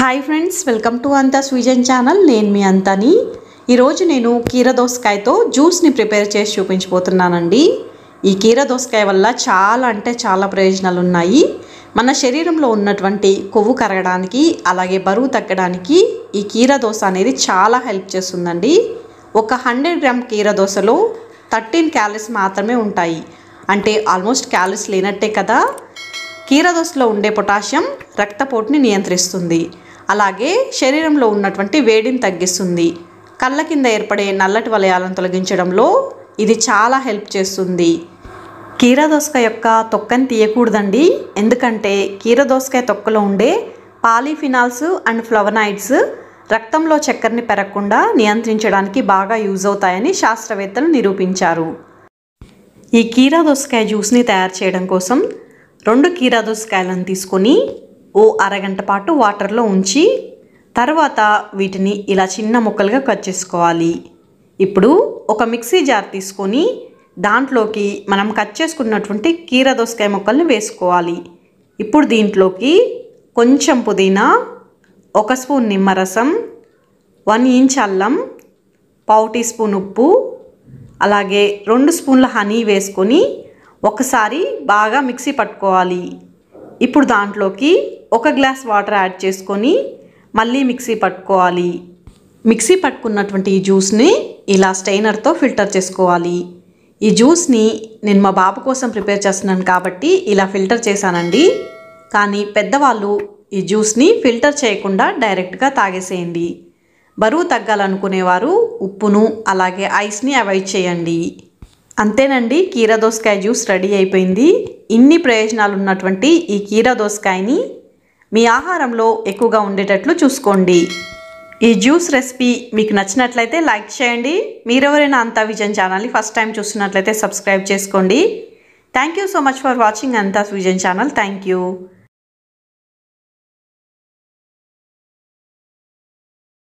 hi friends welcome to Antha's vision channel నేను మీ అంతని ఈరోజు నేను కీర దోసకాయతో జ్యూస్ని ప్రిపేర్ చేసి చూపించబోతున్నానండి ఈ కీర దోసకాయ వల్ల చాలా అంటే చాలా ప్రయోజనాలు ఉన్నాయి మన శరీరంలో ఉన్నటువంటి కొవ్వు కరగడానికి అలాగే బరువు తగ్గడానికి ఈ కీర దోశ అనేది చాలా హెల్ప్ చేస్తుందండి ఒక హండ్రెడ్ గ్రామ్ కీర దోశలో థర్టీన్ క్యాలరీస్ మాత్రమే ఉంటాయి అంటే ఆల్మోస్ట్ క్యాలరీస్ లేనట్టే కదా కీరదోసలో ఉండే పొటాషియం రక్తపోటుని నియంత్రిస్తుంది అలాగే శరీరంలో ఉన్నటువంటి వేడిని తగ్గిస్తుంది కళ్ళ కింద ఏర్పడే నల్లటి వలయాలను తొలగించడంలో ఇది చాలా హెల్ప్ చేస్తుంది కీరదోసకాయ యొక్క తొక్కని తీయకూడదండి ఎందుకంటే కీరదోసకాయ తొక్కలో ఉండే పాలిఫినాల్స్ అండ్ ఫ్లవనాయిడ్స్ రక్తంలో చక్కెరని పెరగకుండా నియంత్రించడానికి బాగా యూజ్ అవుతాయని శాస్త్రవేత్తలు నిరూపించారు ఈ కీరదోసకాయ దోసకాయ జ్యూస్ని తయారు చేయడం కోసం రెండు కీరా దోసకాయలను తీసుకొని ఓ అరగంట పాటు వాటర్లో ఉంచి తర్వాత వీటిని ఇలా చిన్న ముక్కలుగా కట్ చేసుకోవాలి ఇప్పుడు ఒక మిక్సీ జార్ తీసుకొని దాంట్లోకి మనం కట్ చేసుకున్నటువంటి కీర దోసకాయ ముక్కల్ని వేసుకోవాలి ఇప్పుడు దీంట్లోకి కొంచెం పుదీనా ఒక స్పూన్ నిమ్మరసం వన్ ఇంచ్ అల్లం పావు టీ స్పూన్ ఉప్పు అలాగే రెండు స్పూన్ల హనీ వేసుకొని ఒకసారి బాగా మిక్సీ పట్టుకోవాలి ఇప్పుడు దాంట్లోకి ఒక గ్లాస్ వాటర్ యాడ్ చేసుకొని మళ్ళీ మిక్సీ పట్టుకోవాలి మిక్సీ పట్టుకున్నటువంటి ఈ జ్యూస్ని ఇలా స్టెయినర్తో ఫిల్టర్ చేసుకోవాలి ఈ జ్యూస్ని నేను మా బాబు కోసం ప్రిపేర్ చేస్తున్నాను కాబట్టి ఇలా ఫిల్టర్ చేశానండి కానీ పెద్దవాళ్ళు ఈ జ్యూస్ని ఫిల్టర్ చేయకుండా డైరెక్ట్గా తాగేసేయండి బరువు తగ్గాలనుకునేవారు ఉప్పును అలాగే ఐస్ని అవాయిడ్ చేయండి అంతేనండి కీరా దోసకాయ జ్యూస్ రెడీ అయిపోయింది ఇన్ని ప్రయోజనాలు ఉన్నటువంటి ఈ కీరా దోసకాయని మీ ఆహారంలో ఎక్కువగా ఉండేటట్లు చూసుకోండి ఈ జ్యూస్ రెసిపీ మీకు నచ్చినట్లయితే లైక్ చేయండి మీరెవరైనా అంతా విజన్ ఛానల్ని ఫస్ట్ టైం చూస్తున్నట్లయితే సబ్స్క్రైబ్ చేసుకోండి thank you so much for watching Antha vision channel thank you